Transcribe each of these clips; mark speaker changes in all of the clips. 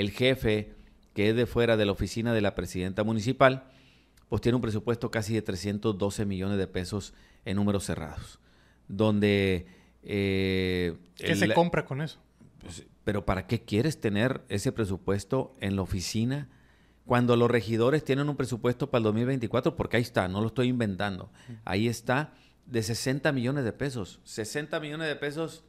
Speaker 1: el jefe que es de fuera de la oficina de la presidenta municipal, pues tiene un presupuesto casi de 312 millones de pesos en números cerrados, donde... Eh, ¿Qué se compra con eso? Pues, pero ¿para qué quieres tener ese presupuesto en la oficina cuando los regidores tienen un presupuesto para el 2024? Porque ahí está, no lo estoy inventando. Ahí está de 60 millones de pesos. 60 millones de pesos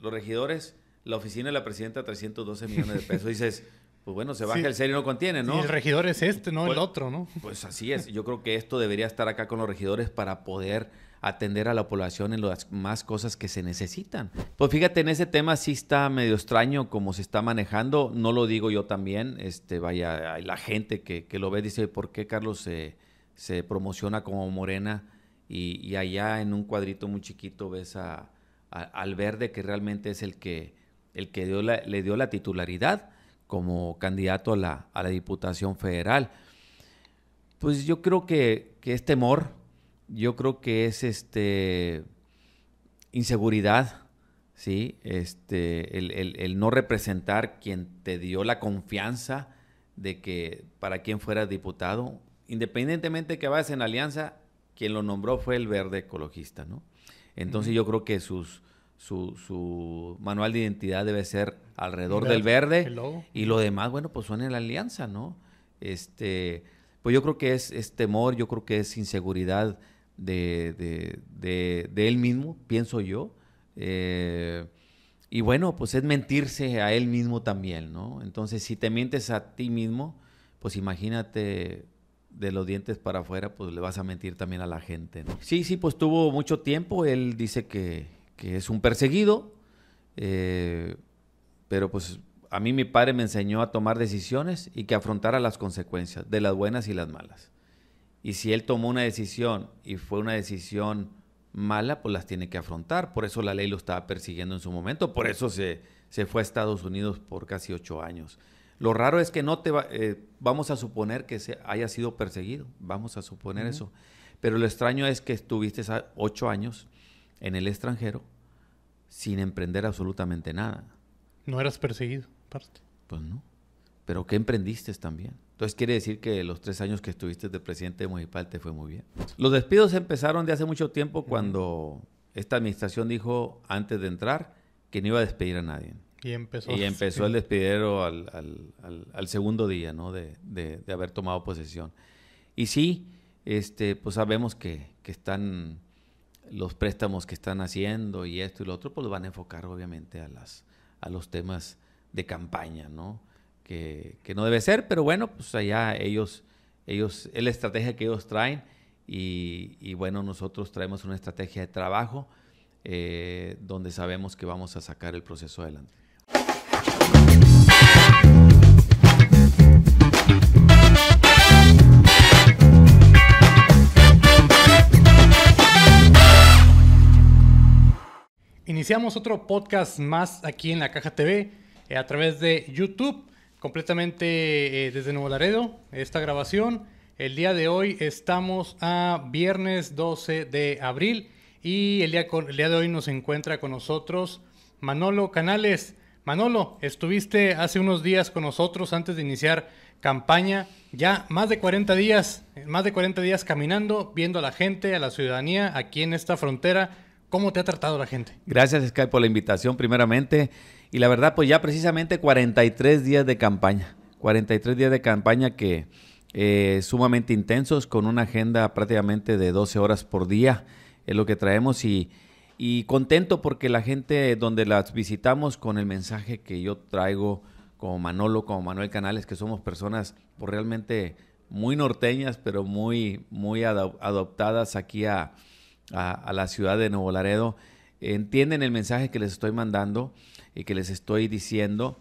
Speaker 1: los regidores la oficina de la presidenta 312 millones de pesos. Dices, pues bueno, se baja el serio y no contiene, ¿no? Y el regidor es este, no el pues, otro, ¿no? Pues así es. Yo creo que esto debería estar acá con los regidores para poder atender a la población en las más cosas que se necesitan. Pues fíjate, en ese tema sí está medio extraño como se está manejando, no lo digo yo también, este, vaya, hay la gente que, lo ve dice, ¿por qué Carlos se, promociona como morena y, allá en un cuadrito muy chiquito ves a, al verde que realmente es el que el que dio le dio la titularidad como candidato a la, Diputación Federal. Pues yo creo que, es temor, yo creo que es este inseguridad, ¿sí? Este, el, no representar quien te dio la confianza de que para quien fuera diputado, independientemente que vayas en alianza, quien lo nombró fue el verde ecologista, Entonces yo creo que sus, su, manual de identidad debe ser alrededor del verde. Y lo demás, bueno, pues suena en la alianza, ¿no? Este, pues yo creo que es, temor, yo creo que es inseguridad de, de, de, él mismo, pienso yo. Eh, y bueno, pues es mentirse a él mismo también, ¿no? Entonces, si te mientes a ti mismo, pues imagínate de los dientes para afuera, pues le vas a mentir también a la gente, ¿no? Sí, sí, pues tuvo mucho tiempo. Él dice que, que es un perseguido, eh, pero pues a mí mi padre me enseñó a tomar decisiones y que afrontara las consecuencias, de las buenas y las malas. Y si él tomó una decisión y fue una decisión mala, pues las tiene que afrontar. Por eso la ley lo estaba persiguiendo en su momento, por eso se, fue a Estados Unidos por casi ocho años. Lo raro es que no te va, eh, vamos a suponer que se haya sido perseguido, vamos a suponer eso. Pero lo extraño es que estuviste ocho años en el extranjero sin emprender absolutamente nada.
Speaker 2: No eras perseguido, parte. Pues no.
Speaker 1: Pero ¿qué emprendiste también? Entonces quiere decir que los tres años que estuviste de presidente municipal te fue muy bien. Los despidos empezaron de hace mucho tiempo cuando esta administración dijo antes de entrar que no iba a despedir a nadie. Y empezó. Y empezó el despidero al, segundo día, ¿no? De, haber tomado posesión. Y sí, este, pues sabemos que están los préstamos que están haciendo y esto y lo otro, pues lo van a enfocar obviamente a, las, a los temas de campaña, ¿no? Que, no debe ser, pero bueno, pues allá ellos, ellos, es la estrategia que ellos traen y, bueno, nosotros traemos una estrategia de trabajo eh, donde sabemos que vamos a sacar el proceso adelante.
Speaker 2: Iniciamos otro podcast más aquí en la Caja TV eh, a través de YouTube, completamente eh, desde Nuevo Laredo, esta grabación. El día de hoy estamos a viernes 12 de abril y el día, el día de hoy nos encuentra con nosotros Manolo Canales. Manolo, estuviste hace unos días con nosotros antes de iniciar campaña, ya más de 40 días, más de 40 días caminando, viendo a la gente, a la ciudadanía aquí en esta frontera ¿Cómo te ha tratado la gente?
Speaker 1: Gracias, Sky, por la invitación, primeramente. Y la verdad, pues ya precisamente 43 días de campaña. 43 días de campaña que eh, sumamente intensos, con una agenda prácticamente de 12 horas por día, es lo que traemos. Y, contento porque la gente donde las visitamos con el mensaje que yo traigo como Manolo, como Manuel Canales, que somos personas pues, realmente muy norteñas, pero muy, muy adoptadas aquí a, a, la ciudad de Nuevo Laredo, entienden el mensaje que les estoy mandando y que les estoy diciendo.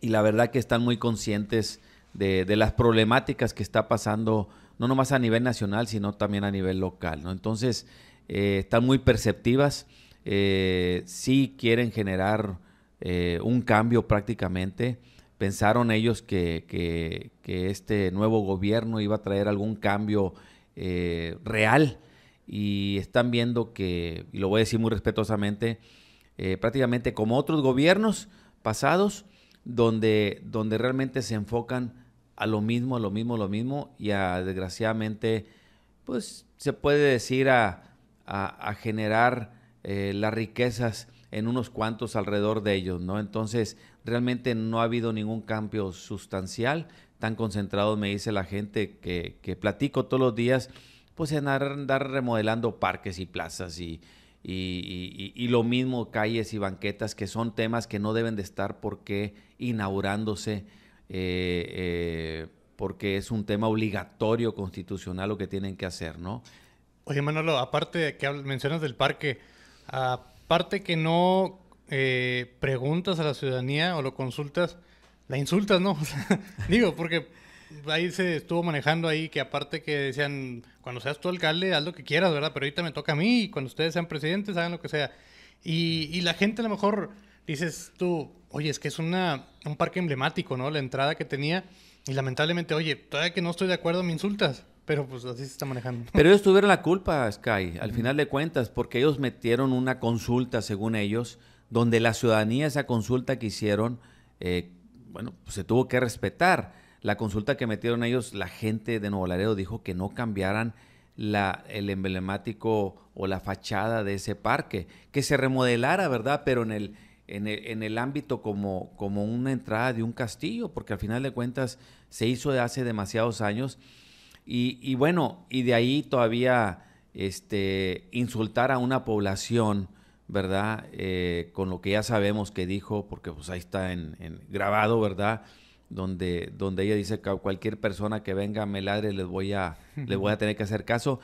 Speaker 1: Y la verdad que están muy conscientes de, las problemáticas que está pasando, no nomás a nivel nacional, sino también a nivel local. ¿no? Entonces, eh, están muy perceptivas, si eh, sí quieren generar eh, un cambio prácticamente. Pensaron ellos que, este nuevo gobierno iba a traer algún cambio real y están viendo que, y lo voy a decir muy respetuosamente, eh, prácticamente como otros gobiernos pasados, donde, donde realmente se enfocan a lo mismo, a lo mismo, a lo mismo, y a desgraciadamente, pues se puede decir a, a, generar eh, las riquezas en unos cuantos alrededor de ellos, ¿no? Entonces, realmente no ha habido ningún cambio sustancial, tan concentrado, me dice la gente que, que platico todos los días pues en andar remodelando parques y plazas y, y, lo mismo calles y banquetas, que son temas que no deben de estar porque inaugurándose, eh, eh, porque es un tema obligatorio constitucional lo que tienen que hacer, ¿no? Oye, Manolo, aparte de que mencionas del parque, aparte
Speaker 2: que no eh, preguntas a la ciudadanía o lo consultas, la insultas, ¿no? digo, porque ahí se estuvo manejando ahí que aparte que decían, cuando seas tú alcalde, haz lo que quieras, ¿verdad? Pero ahorita me toca a mí y cuando ustedes sean presidentes, hagan lo que sea. Y, la gente a lo mejor dices tú, oye, es que es una, un parque emblemático, ¿no? La entrada que tenía. Y lamentablemente, oye, todavía que no estoy de acuerdo me insultas. Pero pues así se está manejando.
Speaker 1: Pero ellos tuvieron la culpa, Sky, al final de cuentas, porque ellos metieron una consulta, según ellos, donde la ciudadanía, esa consulta que hicieron, eh, bueno, pues, se tuvo que respetar la consulta que metieron ellos, la gente de Nuevo Laredo dijo que no cambiaran el emblemático o la fachada de ese parque, que se remodelara, ¿verdad? Pero en el, en el, en el ámbito como, como una entrada de un castillo, porque al final de cuentas se hizo hace demasiados años. Y, bueno, y de ahí todavía este, insultar a una población, ¿verdad? Eh, con lo que ya sabemos que dijo, porque pues ahí está en grabado, ¿verdad? donde, donde ella dice que cualquier persona que venga a Meladre les voy a, les voy a tener que hacer caso.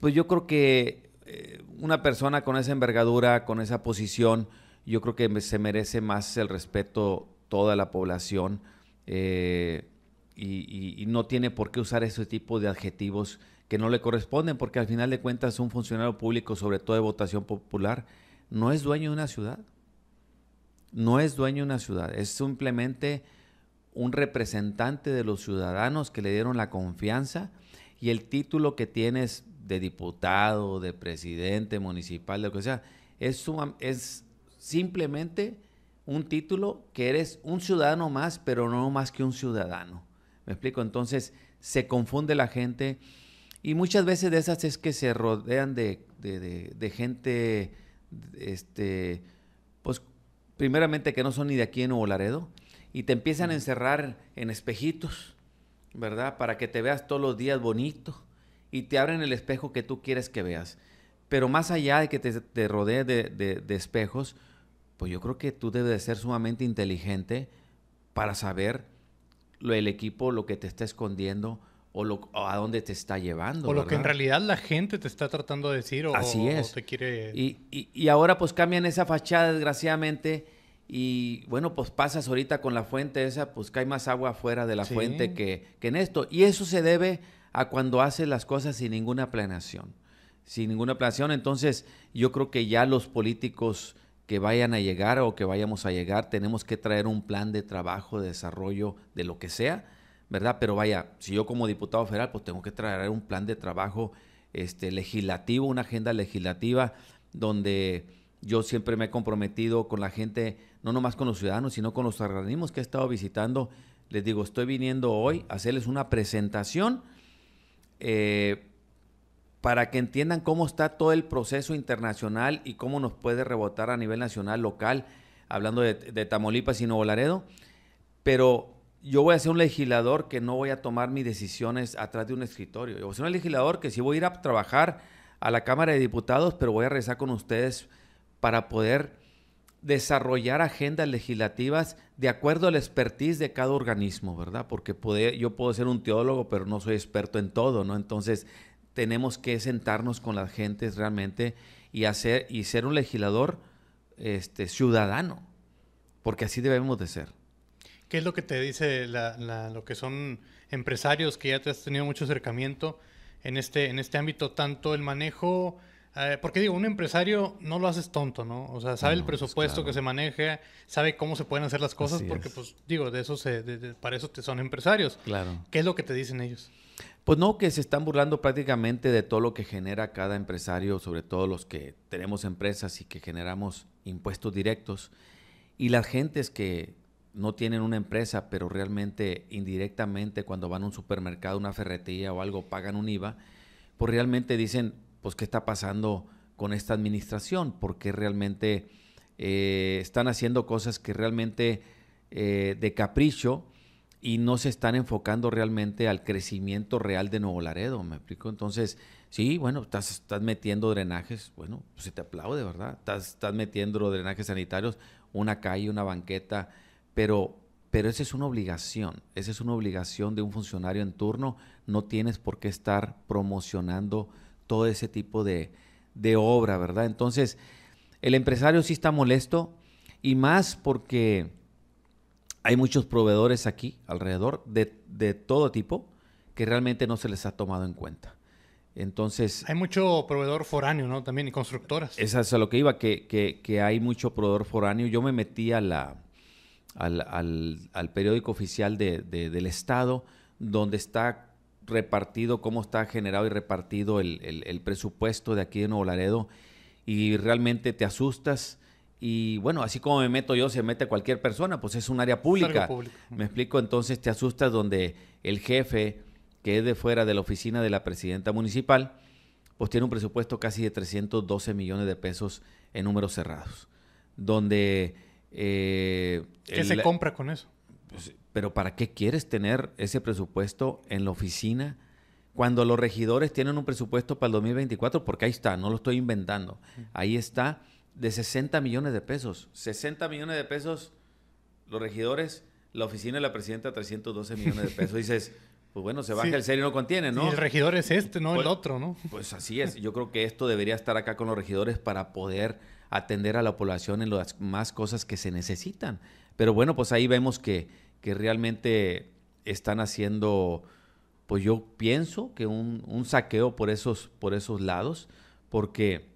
Speaker 1: Pues yo creo que eh, una persona con esa envergadura, con esa posición, yo creo que se merece más el respeto toda la población eh, y, y, no tiene por qué usar ese tipo de adjetivos que no le corresponden, porque al final de cuentas un funcionario público, sobre todo de votación popular, no es dueño de una ciudad. No es dueño de una ciudad, es simplemente un representante de los ciudadanos que le dieron la confianza y el título que tienes de diputado, de presidente municipal, de lo que sea, es, es simplemente un título que eres un ciudadano más, pero no más que un ciudadano. ¿Me explico? Entonces se confunde la gente y muchas veces de esas es que se rodean de, gente, este, pues primeramente que no son ni de aquí en Nuevo Laredo, y te empiezan a encerrar en espejitos, ¿verdad? Para que te veas todos los días bonito y te abren el espejo que tú quieres que veas. Pero más allá de que te, rodees de, espejos, pues yo creo que tú debes ser sumamente inteligente para saber lo, del equipo, lo que te está escondiendo o, a dónde te está llevando. O lo que en
Speaker 2: realidad la gente te está tratando de decir o, Así te quiere... Y,
Speaker 1: y, y ahora pues cambian esa fachada, desgraciadamente, y bueno, pues pasas ahorita con la fuente esa, pues cae más agua fuera de la fuente que, en esto. Y eso se debe a cuando haces las cosas sin ninguna planeación. Sin ninguna planeación, entonces yo creo que ya los políticos que vayan a llegar o que vayamos a llegar, tenemos que traer un plan de trabajo, de desarrollo, de lo que sea, ¿verdad? Pero vaya, si yo como diputado federal, pues tengo que traer un plan de trabajo este, legislativo, una agenda legislativa donde yo siempre me he comprometido con la gente no nomás con los ciudadanos, sino con los organismos que he estado visitando. Les digo, estoy viniendo hoy a hacerles una presentación eh, para que entiendan cómo está todo el proceso internacional y cómo nos puede rebotar a nivel nacional, local, hablando de, de Tamaulipas y Nuevo Laredo. Pero yo voy a ser un legislador que no voy a tomar mis decisiones atrás de un escritorio. Yo voy a ser un legislador que sí voy a ir a trabajar a la Cámara de Diputados, pero voy a regresar con ustedes para poder desarrollar agendas legislativas de acuerdo al expertise de cada organismo, ¿verdad? Porque yo puedo ser un teólogo, pero no soy experto en todo, ¿no? Entonces, tenemos que sentarnos con las gentes realmente y, hacer, y ser un legislador este, ciudadano, porque así debemos de ser.
Speaker 2: ¿Qué es lo que te dice lo que son empresarios que ya te has tenido mucho acercamiento en este, en este ámbito, tanto el manejo eh, porque digo, un empresario no lo haces tonto, ¿no? O sea, sabe el pues presupuesto que se maneja, sabe cómo se pueden hacer las cosas, porque pues digo, de eso para eso te son empresarios. Claro. ¿Qué es lo que te dicen ellos?
Speaker 1: Pues no, que se están burlando prácticamente de todo lo que genera cada empresario, sobre todo los que tenemos empresas y que generamos impuestos directos. Y las gentes que no tienen una empresa, pero realmente indirectamente cuando van a un supermercado, una ferretería o algo, pagan un IVA, pues realmente dicen, pues qué está pasando con esta administración, porque realmente eh, están haciendo cosas que realmente eh, de capricho y no se están enfocando realmente al crecimiento real de Nuevo Laredo, ¿me explico? Entonces, sí, bueno, estás, metiendo drenajes, bueno, pues, se te aplaude, ¿verdad? Estás, metiendo drenajes sanitarios, una calle, una banqueta, pero pero esa es una obligación, esa es una obligación de un funcionario en turno, no tienes por qué estar promocionando todo ese tipo de, obra, ¿verdad? Entonces, el empresario sí está molesto y más porque hay muchos proveedores aquí alrededor de, todo tipo que realmente no se les ha tomado en cuenta. Entonces... Hay mucho
Speaker 2: proveedor foráneo, ¿no? También y constructoras.
Speaker 1: Esa es a lo que iba, que, que hay mucho proveedor foráneo. Yo me metí al, periódico oficial del Estado, donde está repartido, cómo está generado y repartido el, el, presupuesto de aquí de Nuevo Laredo y realmente te asustas. Y bueno, así como me meto yo, se mete cualquier persona, pues es un área pública. Me explico, entonces te asustas donde el jefe, que es de fuera de la oficina de la presidenta municipal, pues tiene un presupuesto casi de 312 millones de pesos en números cerrados. Donde... Eh, ¿Qué se compra con eso? Pues, pero ¿para qué quieres tener ese presupuesto en la oficina? Cuando los regidores tienen un presupuesto para el 2024, porque ahí está, no lo estoy inventando, ahí está de 60 millones de pesos. 60 millones de pesos los regidores, la oficina de la presidenta 312 millones de pesos. Dices, pues bueno, se baja el serio y no contiene, ¿no? Y el regidor es este, no el pues, otro, ¿no? Pues así es. Yo creo que esto debería estar acá con los regidores para poder atender a la población en las más cosas que se necesitan. Pero bueno, pues ahí vemos que que realmente están haciendo, pues yo pienso que un, un saqueo por esos, por esos lados, porque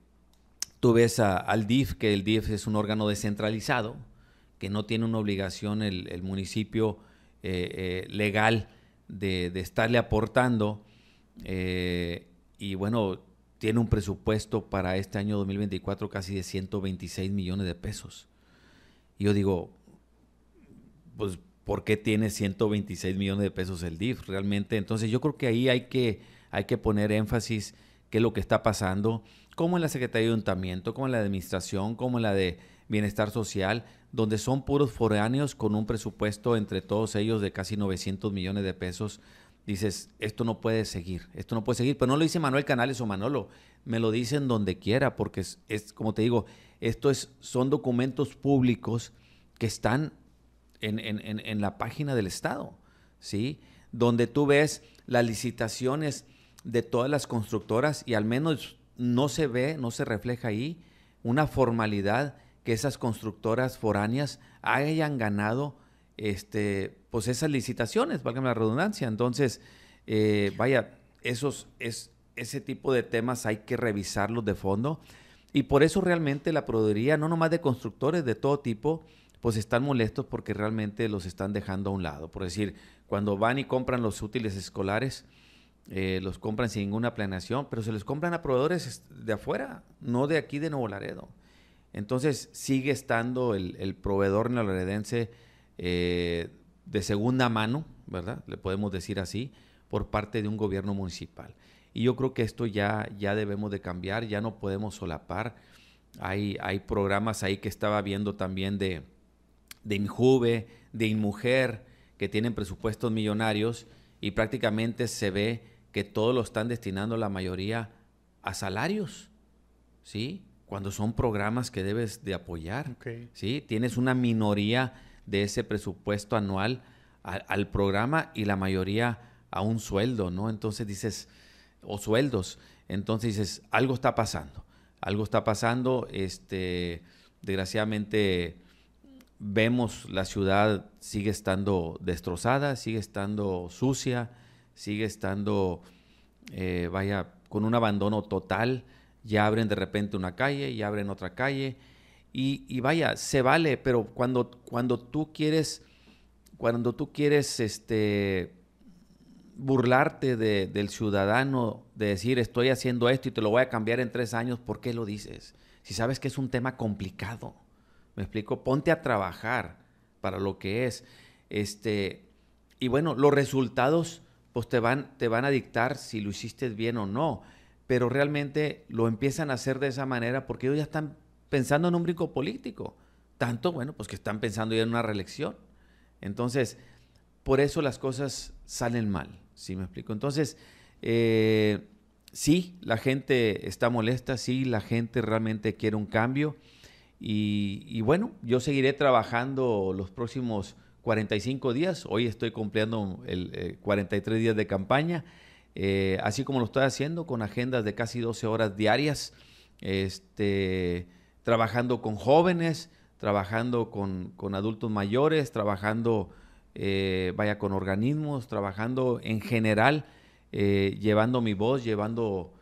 Speaker 1: tú ves al DIF, que el DIF es un órgano descentralizado, que no tiene una obligación el, el municipio eh, eh, legal de, de, estarle aportando, eh, y bueno, tiene un presupuesto para este año 2024 casi de 126 millones de pesos. Y yo digo, pues por qué tiene 126 millones de pesos el DIF realmente. Entonces yo creo que ahí hay que, hay que poner énfasis que lo que está pasando, como en la Secretaría de Ayuntamiento, como en la Administración, como en la de Bienestar Social, donde son puros foráneos con un presupuesto entre todos ellos de casi 900 millones de pesos. Dices, esto no puede seguir, esto no puede seguir. Pero no lo dice Manuel Canales o Manolo, me lo dicen donde quiera, porque es, es como te digo, esto es, son documentos públicos que están en, la página del Estado, ¿sí? Donde tú ves las licitaciones de todas las constructoras y al menos no se ve, no se refleja ahí una formalidad que esas constructoras foráneas hayan ganado este, pues esas licitaciones, valga la redundancia. Entonces, eh, vaya, esos, es, ese tipo de temas hay que revisarlos de fondo. Y por eso realmente la proveeduría, no nomás de constructores de todo tipo, pues están molestos porque realmente los están dejando a un lado. Por decir, cuando van y compran los útiles escolares, eh, los compran sin ninguna planeación, pero se los compran a proveedores de afuera, no de aquí de Nuevo Laredo. Entonces sigue estando el, proveedor neolaredense eh, de segunda mano, ¿verdad? Le podemos decir así, por parte de un gobierno municipal. Y yo creo que esto ya, ya debemos de cambiar, ya no podemos solapar. Hay, hay programas ahí que estaba viendo también de, de Injuve, de Inmujer, que tienen presupuestos millonarios y prácticamente se ve que todos lo están destinando la mayoría a salarios, ¿sí? Cuando son programas que debes de apoyar, ¿sí? Tienes una minoría de ese presupuesto anual al, programa y la mayoría a un sueldo, ¿no? Entonces dices, o sueldos, entonces dices, algo está pasando, algo está pasando, este, desgraciadamente vemos la ciudad sigue estando destrozada, sigue estando sucia, sigue estando, eh, vaya, con un abandono total. Ya abren de repente una calle, ya abren otra calle. Y, vaya, se vale, pero cuando, cuando tú quieres, cuando tú quieres este, burlarte de, del ciudadano, de decir estoy haciendo esto y te lo voy a cambiar en tres años, ¿por qué lo dices? Si sabes que es un tema complicado me explico, ponte a trabajar para lo que es. Este, y bueno, los resultados pues te van, te van a dictar si lo hiciste bien o no, pero realmente lo empiezan a hacer de esa manera porque ellos ya están pensando en un brinco político, tanto, bueno, pues que están pensando ya en una reelección. Entonces, por eso las cosas salen mal, ¿sí me explico? Entonces, eh, sí, la gente está molesta, sí, la gente realmente quiere un cambio. Y, bueno, yo seguiré trabajando los próximos 45 días. Hoy estoy cumpliendo el, 43 eh, días de campaña, eh, así como lo estoy haciendo con agendas de casi 12 horas diarias, este, trabajando con jóvenes, trabajando con, adultos mayores, trabajando, eh, vaya, con organismos, trabajando en general, llevando mi voz, llevando,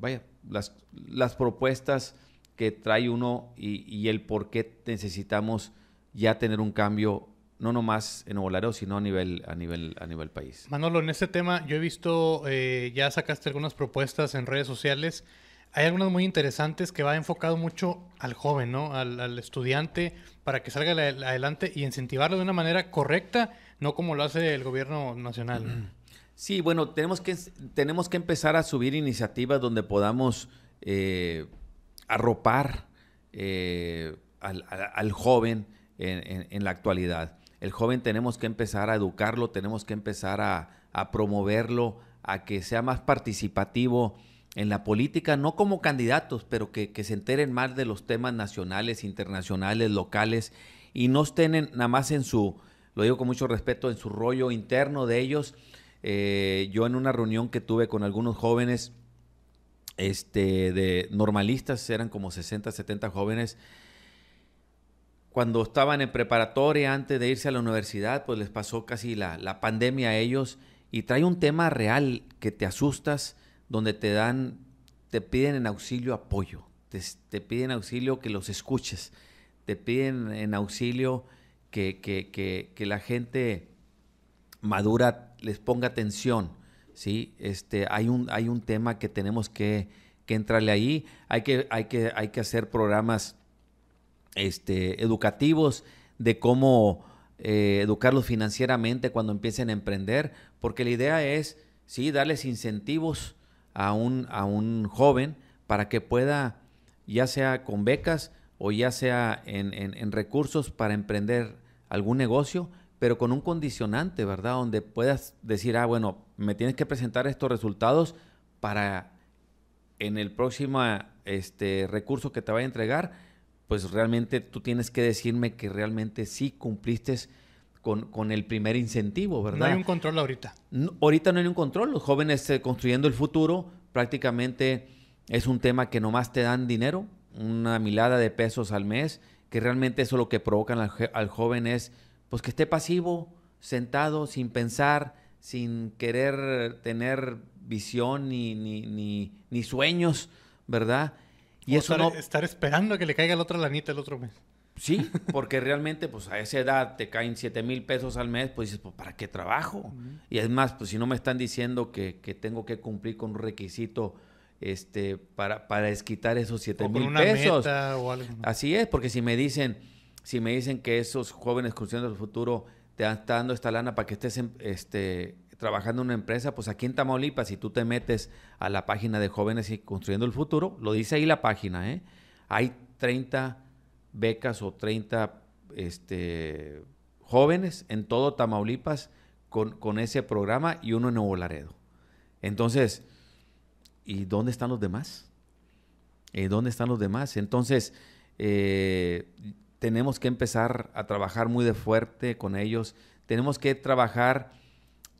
Speaker 1: vaya, las, las propuestas que trae uno y, el por qué necesitamos ya tener un cambio, no nomás en Nuevo sino a nivel, a, nivel, a nivel país.
Speaker 2: Manolo, en este tema yo he visto, eh, ya sacaste algunas propuestas en redes sociales, hay algunas muy interesantes que va enfocado mucho al joven, ¿no? Al, estudiante, para que salga adelante y incentivarlo de una manera correcta, no como lo hace el gobierno nacional.
Speaker 1: Sí, bueno, tenemos que, tenemos que empezar a subir iniciativas donde podamos eh, arropar eh, al, joven en, la actualidad. El joven tenemos que empezar a educarlo, tenemos que empezar a, promoverlo, a que sea más participativo en la política, no como candidatos, pero que, se enteren más de los temas nacionales, internacionales, locales, y no estén nada más en su, lo digo con mucho respeto, en su rollo interno de ellos. Eh, yo en una reunión que tuve con algunos jóvenes, este, de normalistas, eran como 60, 70 jóvenes. Cuando estaban en preparatoria, antes de irse a la universidad, pues les pasó casi la, pandemia a ellos y trae un tema real que te asustas, donde te dan, te piden en auxilio apoyo, te, te piden auxilio que los escuches, te piden en auxilio que, que, que, que la gente madura les ponga atención. ¿sí? Este, hay, un, hay un tema que tenemos que, entrarle ahí. Hay que, hay que, hay que hacer programas este, educativos de cómo eh, educarlos financieramente cuando empiecen a emprender, porque la idea es, sí, darles incentivos a un, a un joven para que pueda, ya sea con becas o ya sea en, en recursos para emprender algún negocio, pero con un condicionante, ¿verdad? Donde puedas decir, ah, bueno, me tienes que presentar estos resultados para en el próximo este, recurso que te vaya a entregar, pues realmente tú tienes que decirme que realmente sí cumpliste con, con, el primer incentivo, ¿verdad? No hay un control ahorita. ahorita no hay un control. Los jóvenes eh, construyendo el futuro prácticamente es un tema que nomás te dan dinero, una milada de pesos al mes, que realmente eso lo que provocan al, al joven es pues que esté pasivo, sentado, sin pensar, sin querer tener visión ni, ni, ni, sueños, ¿verdad? Y eso estar, no...
Speaker 2: estar esperando a que le caiga la otra lanita el otro mes.
Speaker 1: Sí, porque realmente, pues a esa edad te caen 7 mil pesos al mes, pues dices, pues, ¿para qué trabajo? Y es más, pues si no me están diciendo que, tengo que cumplir con un requisito este, para, esquitar esos 7 mil pesos. o algo. Así es, porque si me dicen, si me dicen que esos jóvenes construyendo el futuro te está dando esta lana para que estés este, trabajando en una empresa, pues aquí en Tamaulipas, si tú te metes a la página de Jóvenes y Construyendo el Futuro, lo dice ahí la página, ¿eh? hay 30 becas o 30 este, jóvenes en todo Tamaulipas con, ese programa y uno en Nuevo Laredo. Entonces, ¿y dónde están los demás? ¿Dónde están los demás? Entonces, eh, tenemos que empezar a trabajar muy de fuerte con ellos, tenemos que trabajar,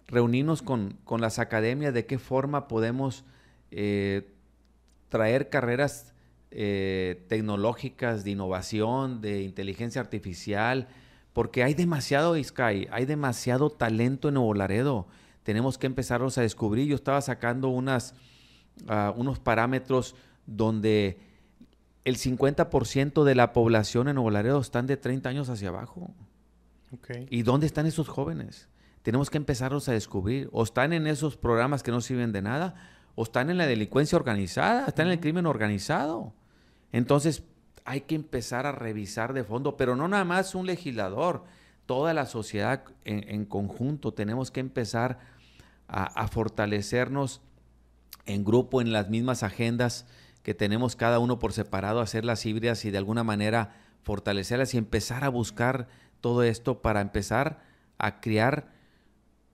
Speaker 1: reunirnos con, las academias, de qué forma podemos eh, traer carreras eh, tecnológicas, de innovación, de inteligencia artificial, porque hay demasiado Sky, hay demasiado talento en Nuevo Laredo. Tenemos que empezarlos a descubrir. Yo estaba sacando unas, ah, unos parámetros donde el 50% de la población en Nuevo Laredo están de 30 años hacia abajo. ¿Y dónde están esos jóvenes? Tenemos que empezarlos a descubrir. O están en esos programas que no sirven de nada, o están en la delincuencia organizada, están en el crimen organizado. Entonces, hay que empezar a revisar de fondo, pero no nada más un legislador, toda la sociedad en, conjunto. Tenemos que empezar a fortalecernos en grupo, en las mismas agendas que tenemos cada uno por separado, hacer las híbridas y de alguna manera fortalecerlas y empezar a buscar todo esto para empezar a criar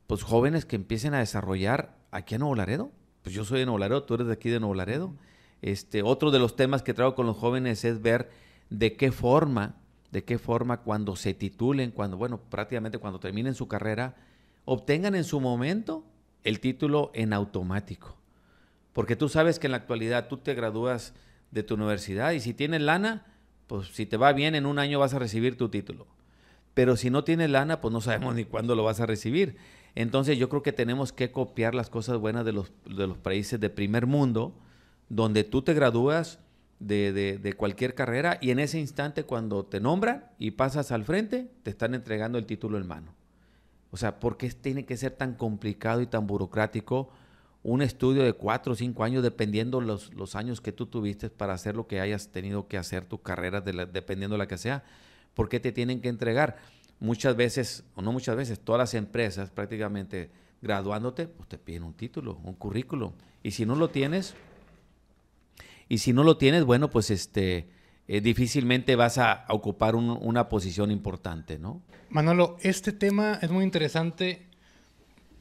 Speaker 1: pues jóvenes que empiecen a desarrollar aquí en Nuevo Laredo. Pues yo soy de Nuevo Laredo, tú eres de aquí de Nuevo Laredo. Este, otro de los temas que traigo con los jóvenes es ver de qué forma, de qué forma cuando se titulen, cuando, bueno, prácticamente cuando terminen su carrera, obtengan en su momento el título en automático. Porque tú sabes que en la actualidad tú te gradúas de tu universidad y si tienes lana, pues si te va bien, en un año vas a recibir tu título. Pero si no tienes lana, pues no sabemos ni cuándo lo vas a recibir. Entonces yo creo que tenemos que copiar las cosas buenas de los, de los países de primer mundo, donde tú te gradúas de, cualquier carrera y en ese instante cuando te nombran y pasas al frente, te están entregando el título en mano. O sea, ¿por qué tiene que ser tan complicado y tan burocrático un estudio de cuatro o cinco años, dependiendo los, los años que tú tuviste para hacer lo que hayas tenido que hacer, tu carrera, dependiendo de la que sea, porque te tienen que entregar. Muchas veces, o no muchas veces, todas las empresas prácticamente graduándote, pues te piden un título, un currículum. Y si no lo tienes, y si no lo tienes, bueno, pues este, eh, difícilmente vas a ocupar una posición importante, ¿no?
Speaker 2: Manolo, este tema es muy interesante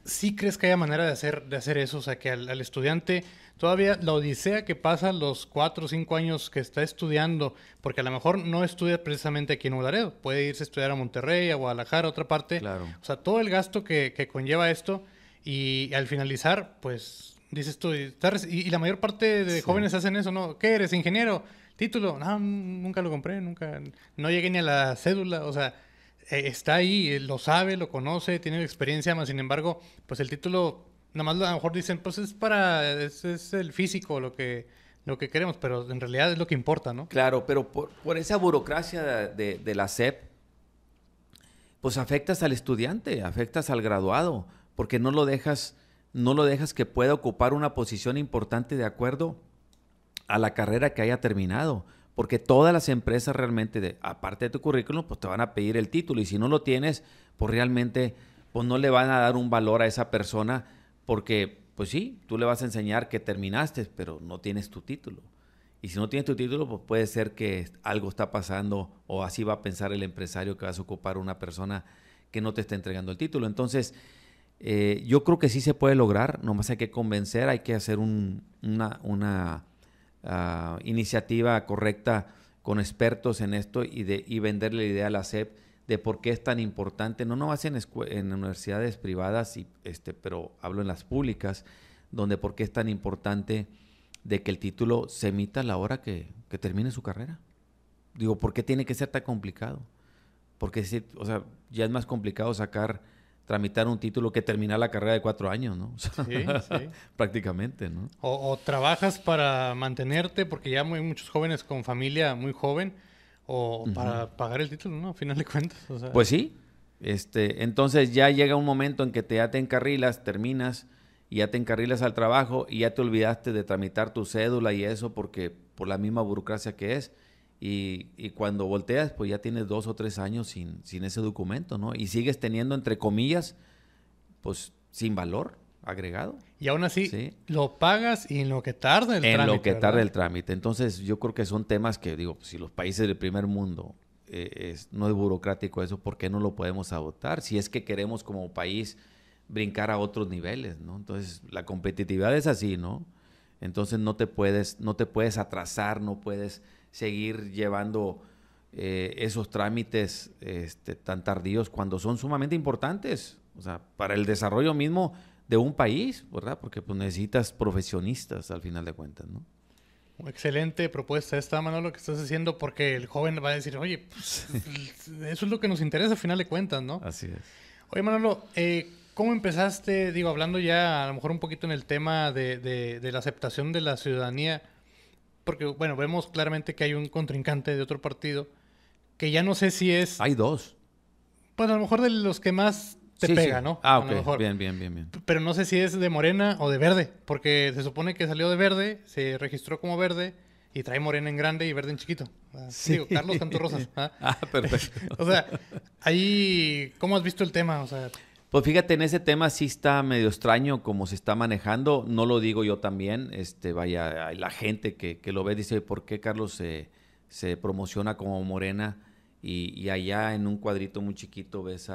Speaker 2: ¿sí crees que haya manera de hacer, de hacer eso? O sea, que al, estudiante todavía la odisea que pasa los cuatro o cinco años que está estudiando, porque a lo mejor no estudia precisamente aquí en Ularedo, puede irse a estudiar a Monterrey, a Guadalajara, a otra parte. Claro. O sea, todo el gasto que, conlleva esto y al finalizar, pues dices tú, y, la mayor parte de jóvenes hacen eso, ¿no? ¿Qué eres, ingeniero? Título, no, nunca lo compré, nunca, no llegué ni a la cédula, o sea, eh, está ahí, eh, lo sabe, lo conoce, tiene experiencia, más sin embargo, pues el título, nada más a lo mejor dicen, pues es para, es, es el físico lo que, lo que queremos, pero en realidad es lo que importa, ¿no?
Speaker 1: Claro, pero por, esa burocracia de, de, la SEP, pues afectas al estudiante, afectas al graduado, porque no lo dejas, no lo dejas que pueda ocupar una posición importante de acuerdo a la carrera que haya terminado porque todas las empresas realmente, aparte de tu currículum, pues te van a pedir el título y si no lo tienes, pues realmente pues no le van a dar un valor a esa persona porque, pues sí, tú le vas a enseñar que terminaste, pero no tienes tu título. Y si no tienes tu título, pues puede ser que algo está pasando o así va a pensar el empresario que vas a ocupar una persona que no te está entregando el título. Entonces, eh, yo creo que sí se puede lograr, nomás hay que convencer, hay que hacer una, una Ah, iniciativa correcta con expertos en esto y, de, venderle la idea a la SEP de por qué es tan importante, no nomás en, en universidades privadas, y, este, pero hablo en las públicas, donde por qué es tan importante de que el título se emita a la hora que, que termine su carrera. Digo, ¿por qué tiene que ser tan complicado? Porque, o sea, ya es más complicado sacar tramitar un título que termina la carrera de cuatro años, ¿no? sí, sí. prácticamente, ¿no?
Speaker 2: O, trabajas para mantenerte, porque ya hay muchos jóvenes con familia muy joven, o para pagar el título, ¿no? A final de cuentas. Pues sí.
Speaker 1: Este, entonces ya llega un momento en que te, ya te encarrilas, terminas, y ya te encarrilas al trabajo, y ya te olvidaste de tramitar tu cédula y eso, porque por la misma burocracia que es. Y, cuando volteas, pues ya tienes dos o tres años sin, sin ese documento, ¿no? Y sigues teniendo, entre comillas, pues sin valor agregado. Y aún así, lo pagas
Speaker 2: y en lo que tarda el trámite. En lo que tarda el
Speaker 1: trámite. Entonces, yo creo que son temas que, digo, si los países del primer mundo eh, es, no es burocrático eso, ¿por qué no lo podemos abotar Si es que queremos como país brincar a otros niveles, ¿no? Entonces, la competitividad es así, ¿no? Entonces no te puedes, no te puedes atrasar, no puedes seguir llevando eh, esos trámites este, tan tardíos cuando son sumamente importantes, o sea, para el desarrollo mismo de un país, ¿verdad? Porque pues, necesitas profesionistas al final de cuentas, ¿no?
Speaker 2: Excelente propuesta esta, Manolo, que estás haciendo, porque el joven va a decir, oye, pues, eso es lo que nos interesa al final de cuentas, ¿no? Así es. Oye, Manolo, eh, ¿Cómo empezaste, digo, hablando ya a lo mejor un poquito en el tema de, la aceptación de la ciudadanía? Porque, bueno, vemos claramente que hay un contrincante de otro partido que ya no sé si es... Hay dos. Pues a lo mejor de los que más te pega, ¿no? Ah, ok. Bien, bien, bien, bien. Pero no sé si es de morena o de verde, porque se supone que salió de verde, se registró como verde y trae morena en grande y verde en chiquito. Ah, sí. Digo, Carlos Santos Rosas. ¿ah? ah, perfecto. o sea, ahí, ¿cómo has visto el tema? O sea...
Speaker 1: Pues fíjate, en ese tema sí está medio extraño como se está manejando. No lo digo yo también. Este, vaya, la gente que, lo ve dice, ¿por qué Carlos se, promociona como morena? Y, allá en un cuadrito muy chiquito ves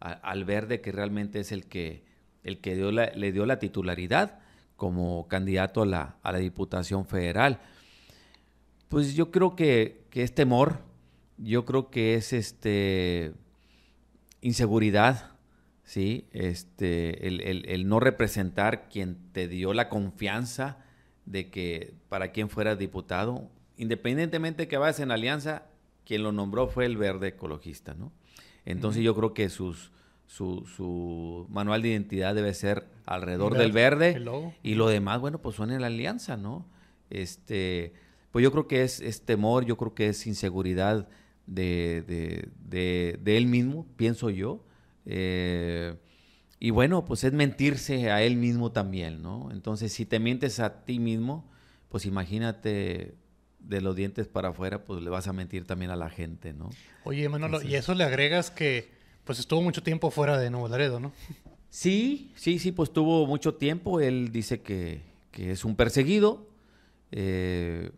Speaker 1: al verde que realmente es el que, el que dio le dio la titularidad como candidato a la, Diputación Federal. Pues yo creo que, que es temor, yo creo que es este inseguridad ¿sí? Este, el, no representar quien te dio la confianza de que para quien fuera diputado, independientemente que vayas en alianza, quien lo nombró fue el verde ecologista, ¿no? Entonces yo creo que su, manual de identidad debe ser alrededor del verde y lo demás, bueno, pues suena en la alianza, ¿no? Este, pues yo creo que es, temor, yo creo que es inseguridad de, de, de él mismo, pienso yo, eh, y bueno, pues es mentirse a él mismo también, ¿no? Entonces, si te mientes a ti mismo, pues imagínate de los dientes para afuera, pues le vas a mentir también a la gente, ¿no?
Speaker 2: Oye, Manolo, y eso le agregas que pues estuvo mucho tiempo fuera de Nuevo
Speaker 1: Laredo, ¿no? Sí, sí, sí, pues tuvo mucho tiempo. Él dice que, es un perseguido, eh,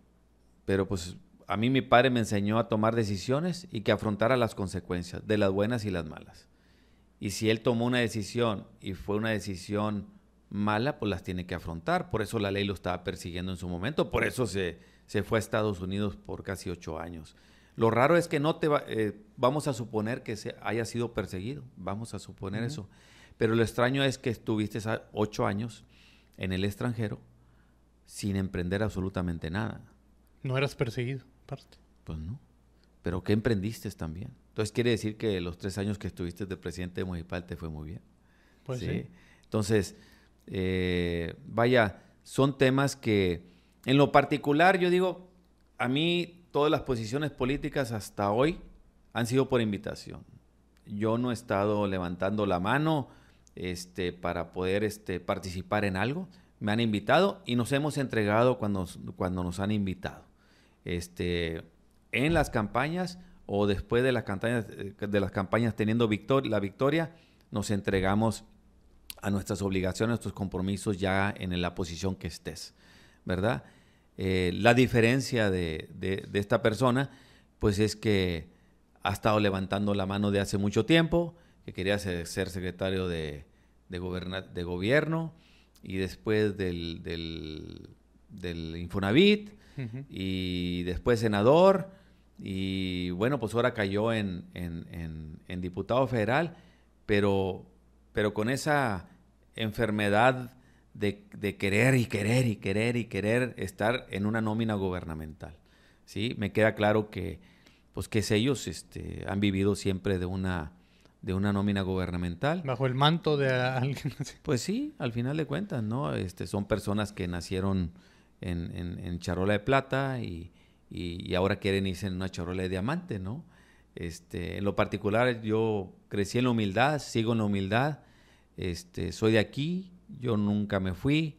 Speaker 1: pero pues a mí mi padre me enseñó a tomar decisiones y que afrontara las consecuencias, de las buenas y las malas. Y si él tomó una decisión y fue una decisión mala, pues las tiene que afrontar. Por eso la ley lo estaba persiguiendo en su momento, por eso se, fue a Estados Unidos por casi ocho años. Lo raro es que no te va, eh, vamos a suponer que se haya sido perseguido, vamos a suponer eso. Pero lo extraño es que estuviste ocho años en el extranjero sin emprender absolutamente nada. No eras perseguido, parte. Pues no. Pero ¿qué emprendiste también? Entonces quiere decir que los tres años que estuviste de presidente municipal te fue muy bien. Pues sí. Entonces, eh, vaya, son temas que en lo particular yo digo, a mí todas las posiciones políticas hasta hoy han sido por invitación. Yo no he estado levantando la mano este, para poder este, participar en algo. Me han invitado y nos hemos entregado cuando, cuando nos han invitado. Este, en las campañas o después de las eh, campañas, teniendo la victoria, nos entregamos a nuestras obligaciones, a nuestros compromisos ya en la posición que estés, ¿verdad? Eh, la diferencia de, esta persona, pues es que ha estado levantando la mano de hace mucho tiempo, que quería ser, secretario de, de, gobierno y después del, del, Infonavit y después senador y bueno, pues ahora cayó en, en, en, diputado federal, pero, pero con esa enfermedad de, querer y querer y querer y querer estar en una nómina gubernamental. ¿sí? Me queda claro que, pues, que ellos este, han vivido siempre de una, de una nómina gubernamental. Bajo el manto de alguien. pues sí, al final de cuentas, ¿no? Este, son personas que nacieron en, en, en charola de plata y, y, ahora quieren irse en una charola de diamante, ¿no? Este, en lo particular, yo crecí en la humildad, sigo en la humildad, este, soy de aquí, yo nunca me fui,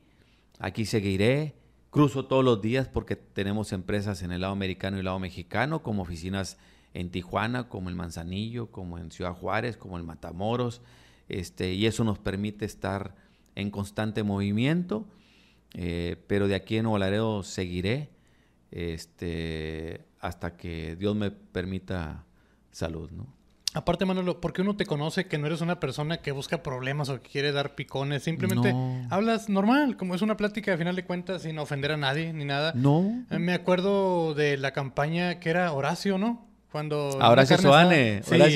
Speaker 1: aquí seguiré, cruzo todos los días porque tenemos empresas en el lado americano y el lado mexicano, como oficinas en Tijuana, como el Manzanillo, como en Ciudad Juárez, como el Matamoros, este, y eso nos permite estar en constante movimiento, eh, pero de aquí en Olaredo seguiré este, hasta que Dios me permita salud, ¿no? Aparte,
Speaker 2: Manolo, porque uno te conoce que no eres una persona que busca problemas o que quiere dar picones. Simplemente hablas normal, como es una plática, de final de cuentas, sin ofender a nadie ni nada. No. Eh, me acuerdo de la campaña que era Horacio, ¿no? Cuando Horacio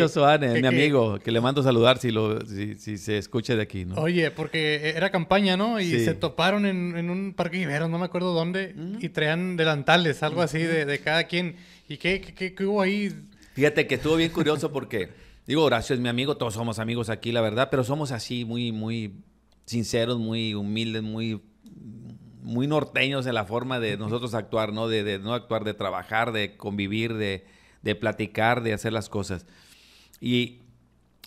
Speaker 2: Soane, mi amigo,
Speaker 1: que le mando saludar si, se escucha de aquí, ¿no?
Speaker 2: Oye, porque era campaña, ¿no? Y se toparon en, un parque dinero, no me acuerdo dónde, y traían delantales, algo así de, cada quien. ¿Y qué, hubo
Speaker 1: ahí? Fíjate que estuvo bien curioso porque, digo, Horacio es mi amigo, todos somos amigos aquí, la verdad, pero somos así muy, muy sinceros, muy humildes, muy muy norteños en la forma de nosotros actuar, ¿no? de no actuar, de trabajar, de convivir, de, de platicar, de hacer las cosas. Y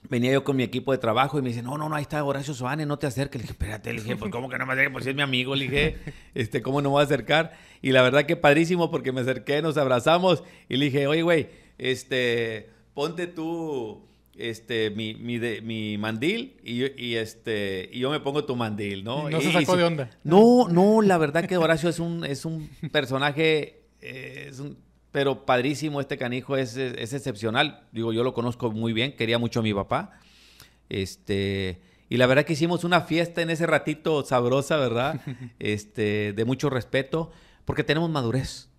Speaker 1: venía yo con mi equipo de trabajo y me dice, no, no, no, ahí está Horacio Soane, no te acerques. Le dije, espérate, le dije, pues cómo que no me acerques, pues si es mi amigo, le dije, este, ¿cómo no me voy a acercar? Y la verdad que padrísimo porque me acerqué, nos abrazamos y le dije, oye, güey, este, ponte tú este, mi, mi, de, mi mandil y, este, y yo me pongo tu mandil, ¿no? no se sacó de onda. No, no, la verdad que Horacio es un, es un personaje, eh, es un pero padrísimo, este canijo es, excepcional. Digo, yo lo conozco muy bien, quería mucho a mi papá. Este, y la verdad que hicimos una fiesta en ese ratito sabrosa, ¿verdad? Este, de mucho respeto, porque tenemos madurez.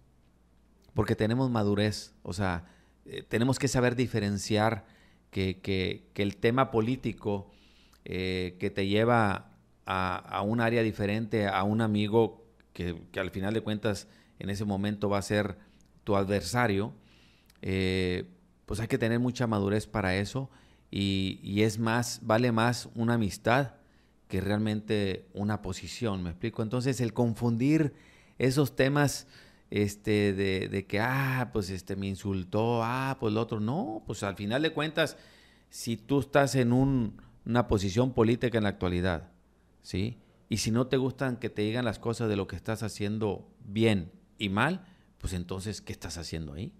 Speaker 1: Porque tenemos madurez. O sea, eh, tenemos que saber diferenciar que, el tema político eh, que te lleva a, un área diferente, a un amigo que, que al final de cuentas en ese momento va a ser tu adversario, eh, pues hay que tener mucha madurez para eso y, es más, vale más una amistad que realmente una posición, ¿me explico? Entonces el confundir esos temas este, de, que, ah, pues este me insultó, ah, pues el otro, no, pues al final de cuentas, si tú estás en una posición política en la actualidad, ¿sí? Y si no te gustan que te digan las cosas de lo que estás haciendo bien y mal, pues entonces, ¿qué estás haciendo ahí?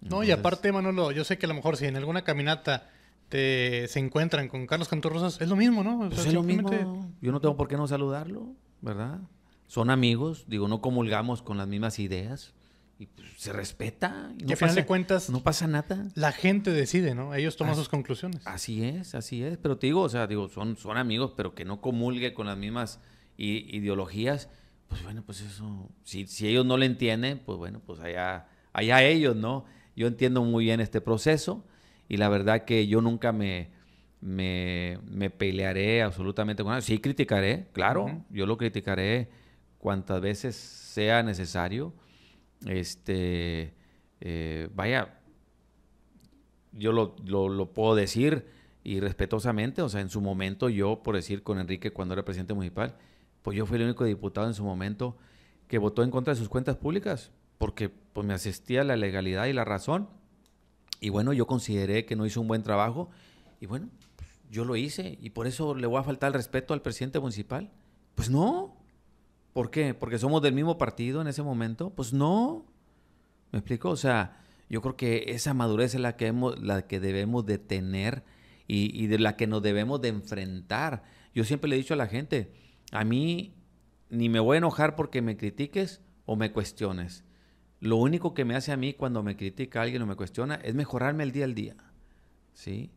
Speaker 1: No, y aparte,
Speaker 2: Manolo, yo sé que a lo mejor si en alguna caminata te, se encuentran con Carlos Cantorrosas, es lo mismo, ¿no? Pues, es lo mismo.
Speaker 1: Yo no tengo por qué no saludarlo, ¿verdad? Son amigos, digo, no comulgamos con las mismas ideas y pues, se respeta.
Speaker 2: Y, no final de cuentas, no pasa nada. La gente decide, ¿no? Ellos toman sus
Speaker 1: conclusiones. Así es, así es. Pero te digo, o sea, digo, son, son amigos, pero que no comulgue con las mismas ideologías pues bueno, pues eso, si, ellos no le entienden, pues bueno, pues allá, allá ellos, ¿no? Yo entiendo muy bien este proceso y la verdad que yo nunca me, me, pelearé absolutamente con nadie. Sí criticaré, claro, yo lo criticaré cuantas veces sea necesario. Este, eh, vaya, yo lo, lo puedo decir y respetuosamente, o sea, en su momento yo, por decir con Enrique cuando era presidente municipal, pues yo fui el único diputado en su momento que votó en contra de sus cuentas públicas, porque pues me asistía la legalidad y la razón. Y bueno, yo consideré que no hizo un buen trabajo y bueno, yo lo hice y por eso le voy a faltar el respeto al presidente municipal. Pues no. ¿Por qué? ¿Porque somos del mismo partido en ese momento? Pues no. ¿Me explico? O sea, yo creo que esa madurez es la que, debemos de tener y, y de la que nos debemos de enfrentar. Yo siempre le he dicho a la gente, a mí ni me voy a enojar porque me critiques o me cuestiones. Lo único que me hace a mí cuando me critica alguien o me cuestiona es mejorarme el día al día. ¿sí?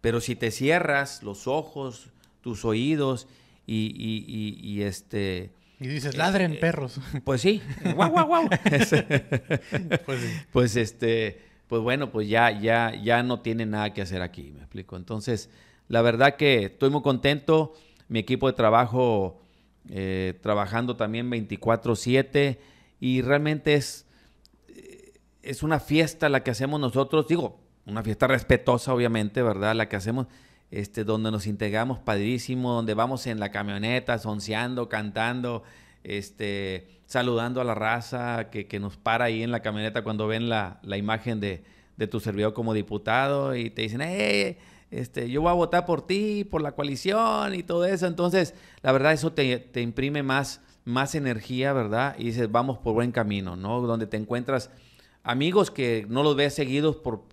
Speaker 1: Pero si te cierras los ojos, tus oídos y, y, este...
Speaker 2: Y dices, eh, ladren eh, perros. Pues sí, guau, guau, guau. pues,
Speaker 1: pues este, pues bueno, pues ya, ya, ya no tiene nada que hacer aquí, me explico. Entonces, la verdad que estoy muy contento mi equipo de trabajo eh, trabajando también 24/7 y realmente es, eh, es una fiesta la que hacemos nosotros, digo, una fiesta respetuosa obviamente, ¿verdad? La que hacemos, este, donde nos integramos padrísimo, donde vamos en la camioneta, sonceando, cantando, este, saludando a la raza que, nos para ahí en la camioneta cuando ven la, imagen de, tu servidor como diputado y te dicen, ¡eh! este, yo voy a votar por ti, por la coalición y todo eso. Entonces, la verdad, eso te, imprime más, más energía, ¿verdad? Y dices, vamos por buen camino, ¿no? Donde te encuentras amigos que no los ves seguidos por,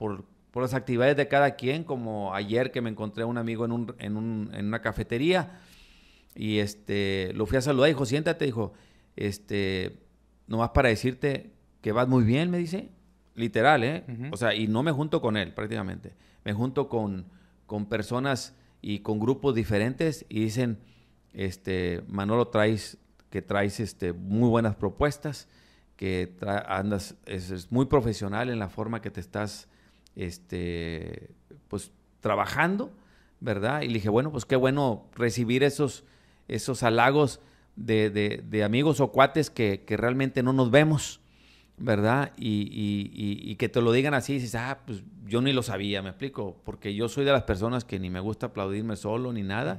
Speaker 1: las actividades de cada quien, como ayer que me encontré a un amigo en, una cafetería y este, lo fui a saludar, dijo, siéntate, dijo, este, nomás para decirte que vas muy bien, me dice, literal, ¿eh? O sea, y no me junto con él prácticamente, me junto con con personas y con grupos diferentes y dicen, este, Manolo, traes, que traes este, muy buenas propuestas, que andas, es, muy profesional en la forma que te estás, este, pues, trabajando, ¿verdad? Y le dije, bueno, pues qué bueno recibir esos, esos halagos de, amigos o cuates que realmente no nos vemos, ¿verdad? Y, y, y, que te lo digan así, dices, ah, pues yo ni lo sabía, me explico, porque yo soy de las personas que ni me gusta aplaudirme solo ni nada.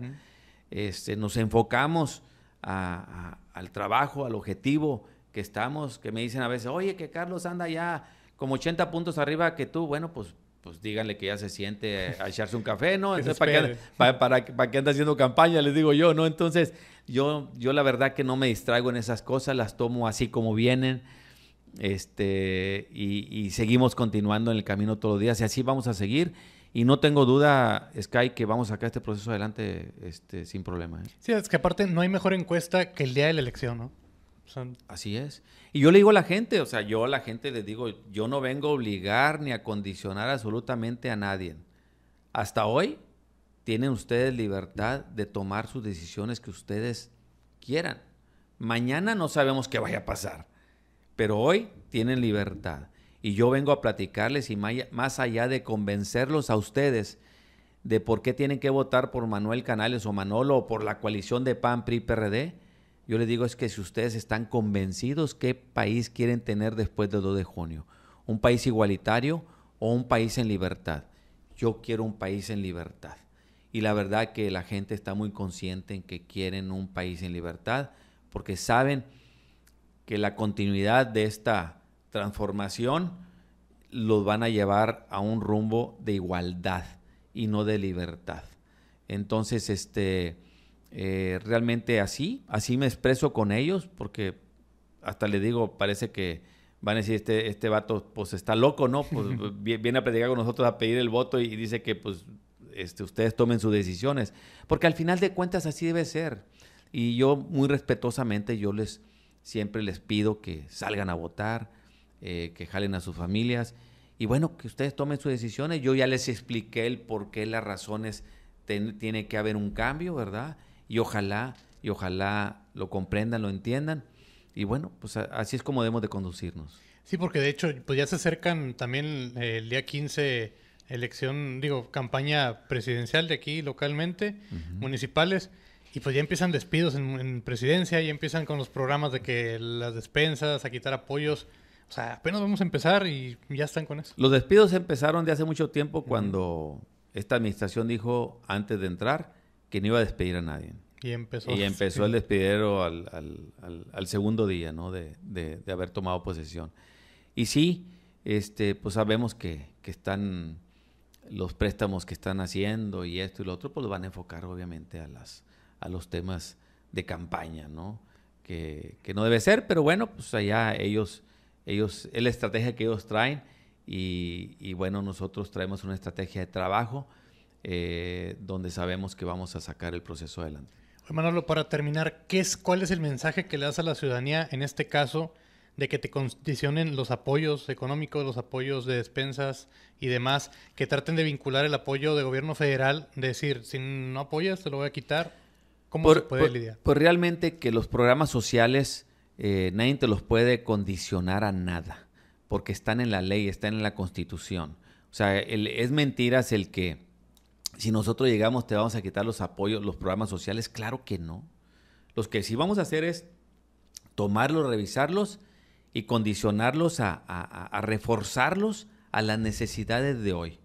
Speaker 1: este, nos enfocamos a, al trabajo, al objetivo que estamos, que me dicen a veces, oye, que Carlos anda ya como 80 puntos arriba que tú, bueno, pues pues díganle que ya se siente a echarse un café, ¿no? Entonces, ¿para qué, para, para, para qué anda haciendo campaña? Les digo yo, ¿no? Entonces, yo, yo la verdad que no me distraigo en esas cosas, las tomo así como vienen. Este, y, seguimos continuando en el camino todos los días y así vamos a seguir. Y no tengo duda, Sky, que vamos a sacar este proceso adelante este, sin problema. ¿eh?
Speaker 2: Sí, es que aparte no hay mejor encuesta que el día de la elección, ¿no?
Speaker 1: así es. Y yo le digo a la gente, o sea, yo a la gente les digo, yo no vengo a obligar ni a condicionar absolutamente a nadie. Hasta hoy tienen ustedes libertad de tomar sus decisiones que ustedes quieran. Mañana no sabemos qué vaya a pasar pero hoy tienen libertad. Y yo vengo a platicarles y más allá de convencerlos a ustedes de por qué tienen que votar por Manuel Canales o Manolo o por la coalición de PAN, PRI, PRD, yo les digo es que si ustedes están convencidos qué país quieren tener después del 2 de junio, un país igualitario o un país en libertad. Yo quiero un país en libertad. Y la verdad que la gente está muy consciente en que quieren un país en libertad porque saben que la continuidad de esta transformación los van a llevar a un rumbo de igualdad y no de libertad. Entonces, este, eh, realmente así, así me expreso con ellos, porque hasta le digo, parece que van a decir, este, este vato, pues está loco, ¿no? Pues, pues viene a predicar con nosotros a pedir el voto y, dice que, pues, este, ustedes tomen sus decisiones. Porque al final de cuentas así debe ser. Y yo muy respetuosamente, yo les, Siempre les pido que salgan a votar, eh, que jalen a sus familias y bueno, que ustedes tomen sus decisiones. Yo ya les expliqué el por qué, las razones, tiene que haber un cambio, ¿verdad? Y ojalá, y ojalá lo comprendan, lo entiendan. Y bueno, pues así es como debemos de conducirnos.
Speaker 2: Sí, porque de hecho, pues ya se acercan también el día 15 elección, digo, campaña presidencial de aquí localmente, municipales. Y pues ya empiezan despidos en, presidencia, ya empiezan con los programas de que las despensas, a quitar apoyos. O sea, apenas vamos a empezar y ya están con eso. Los
Speaker 1: despidos empezaron de hace mucho tiempo cuando esta administración dijo antes de entrar que no iba a despedir a nadie. Y empezó. Y empezó el despidero al, segundo día, ¿no? De, de, haber tomado posesión. Y sí, este, pues sabemos que, que están los préstamos que están haciendo y esto y lo otro, pues lo van a enfocar obviamente a las, a los temas de campaña, ¿no? Que, no debe ser, pero bueno, pues allá ellos, ellos, es la estrategia que ellos traen y, bueno, nosotros traemos una estrategia de trabajo eh, donde sabemos que vamos a sacar el proceso adelante.
Speaker 2: Manolo, para terminar, es, ¿cuál es el mensaje que le das a la ciudadanía en este caso de que te condicionen los apoyos económicos, los apoyos de despensas y demás, que traten de vincular el apoyo de gobierno federal, decir, si no apoyas, te lo voy a quitar, ¿Cómo puede lidiar?
Speaker 1: Pues realmente que los programas sociales eh, nadie te los puede condicionar a nada, porque están en la ley, están en la constitución. O sea, es mentira el que si nosotros llegamos te vamos a quitar los apoyos, los programas sociales, claro que no. Los que sí vamos a hacer es tomarlos, revisarlos y condicionarlos a, a reforzarlos a las necesidades de hoy.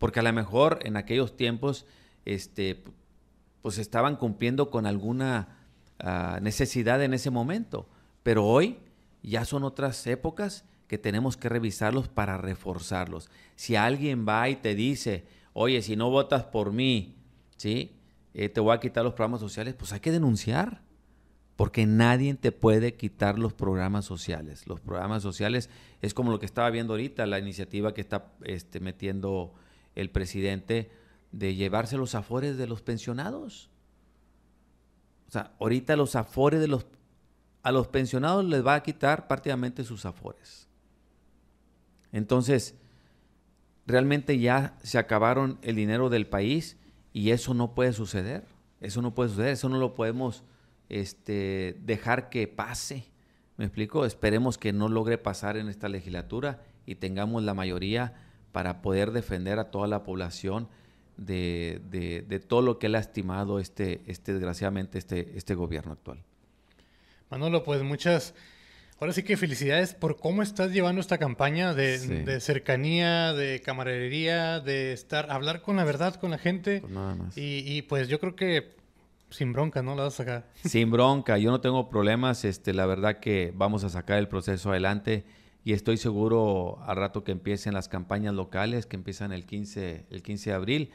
Speaker 1: Porque a lo mejor en aquellos tiempos este, pues estaban cumpliendo con alguna ah, necesidad en ese momento. Pero hoy ya son otras épocas que tenemos que revisarlos para reforzarlos. Si alguien va y te dice, oye, si no votas por mí, ¿sí? Eh, te voy a quitar los programas sociales, pues hay que denunciar. Porque nadie te puede quitar los programas sociales. Los programas sociales es como lo que estaba viendo ahorita, la iniciativa que está este, metiendo el presidente de llevarse los afores de los pensionados. O sea, ahorita los afores de los a los pensionados les va a quitar prácticamente sus afores. Entonces, realmente ya se acabaron el dinero del país y eso no puede suceder. Eso no puede suceder, eso no lo podemos este, dejar que pase. ¿Me explico? Esperemos que no logre pasar en esta legislatura y tengamos la mayoría para poder defender a toda la población de, todo lo que ha lastimado este, este desgraciadamente, este, este gobierno actual.
Speaker 2: Manolo, pues muchas, ahora sí que felicidades por cómo estás llevando esta campaña de, cercanía, de camaradería, de estar, hablar con la verdad, con la gente. Pues y, pues yo creo que sin bronca, ¿no? La vas a sacar.
Speaker 1: Sin bronca, yo no tengo problemas, este, la verdad que vamos a sacar el proceso adelante y estoy seguro al rato que empiecen las campañas locales, que empiezan el 15, el 15 de abril,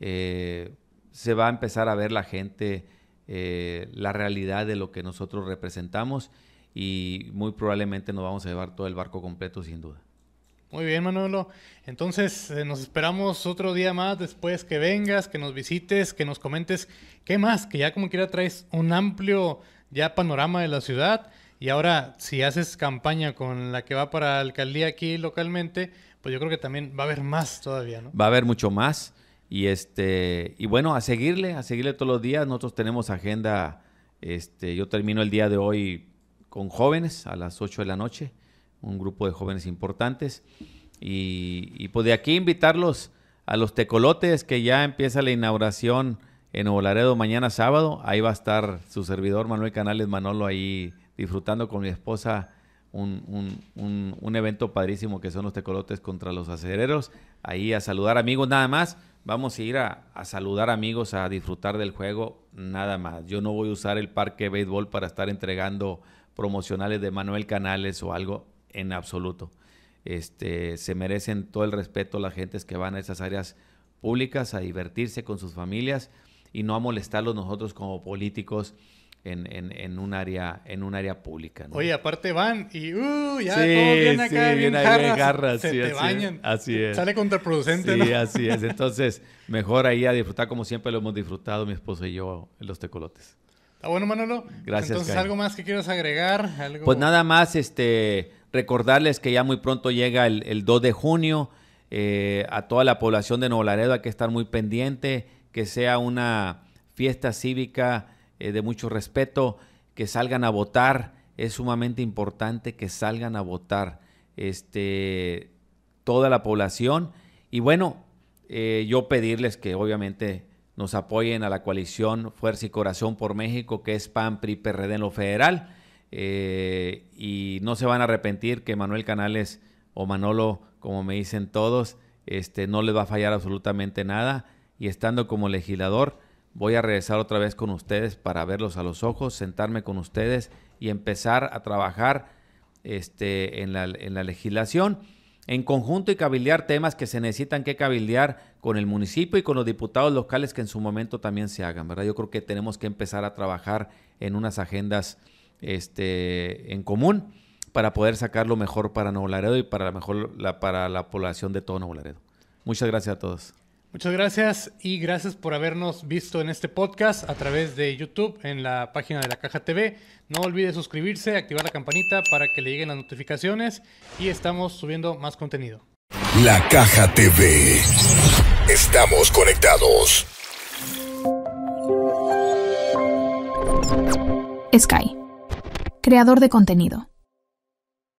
Speaker 1: eh, se va a empezar a ver la gente eh, la realidad de lo que nosotros representamos y muy probablemente nos vamos a llevar todo el barco completo sin duda.
Speaker 2: Muy bien, Manolo. Entonces eh, nos esperamos otro día más después que vengas, que nos visites, que nos comentes qué más, que ya como quiera traes un amplio ya panorama de la ciudad y ahora, si haces campaña con la que va para alcaldía aquí localmente, pues yo creo que también va a haber más todavía, ¿no?
Speaker 1: Va a haber mucho más. Y este, y bueno, a seguirle, a seguirle todos los días. Nosotros tenemos agenda. Este, yo termino el día de hoy con jóvenes a las 8 de la noche, un grupo de jóvenes importantes. Y, pues de aquí invitarlos a los tecolotes que ya empieza la inauguración en Olaredo mañana sábado. Ahí va a estar su servidor Manuel Canales Manolo ahí disfrutando con mi esposa un, un, un, evento padrísimo que son los tecolotes contra los acereros. Ahí a saludar amigos nada más. Vamos a ir a, saludar amigos, a disfrutar del juego nada más. Yo no voy a usar el parque de béisbol para estar entregando promocionales de Manuel Canales o algo en absoluto. Este, se merecen todo el respeto las gentes que van a esas áreas públicas a divertirse con sus familias y no a molestarlos nosotros como políticos en, un área en un área pública. Oye,
Speaker 2: aparte van y uh, ya sí, todo viene acá bien se así bañan. así es. Sale contraproducente, Sí, así es.
Speaker 1: Entonces, mejor ahí a disfrutar como siempre lo hemos disfrutado mi esposo y yo en los tecolotes.
Speaker 2: Está bueno, Manolo. Gracias. Entonces, ¿algo más que quieras agregar? Pues nada
Speaker 1: más, este, recordarles que ya muy pronto llega el, 2 de junio. Eh, a toda la población de Nuevo Laredo hay que estar muy pendiente, que sea una fiesta cívica eh, de mucho respeto, que salgan a votar. Es sumamente importante que salgan a votar este, toda la población. Y bueno, eh, yo pedirles que obviamente nos apoyen a la coalición Fuerza y Corazón por México, que es PAN, PRI, PRD en lo federal. Eh, y no se van a arrepentir que Manuel Canales o Manolo, como me dicen todos, este, no les va a fallar absolutamente nada. Y estando como legislador, Voy a regresar otra vez con ustedes para verlos a los ojos, sentarme con ustedes y empezar a trabajar este, en, la, en la legislación en conjunto y cabildear temas que se necesitan que cabildear con el municipio y con los diputados locales que en su momento también se hagan, ¿verdad? Yo creo que tenemos que empezar a trabajar en unas agendas este, en común para poder sacar lo mejor para Nuevo Laredo y para la mejor la, para la población de todo Nuevo Laredo. Muchas gracias a todos.
Speaker 2: Muchas gracias y gracias por habernos visto en este podcast a través de YouTube en la página de la Caja TV. No olvide suscribirse, activar la campanita para que le lleguen las notificaciones y estamos subiendo más contenido. La
Speaker 1: Caja TV. Estamos conectados. Sky. Creador de contenido.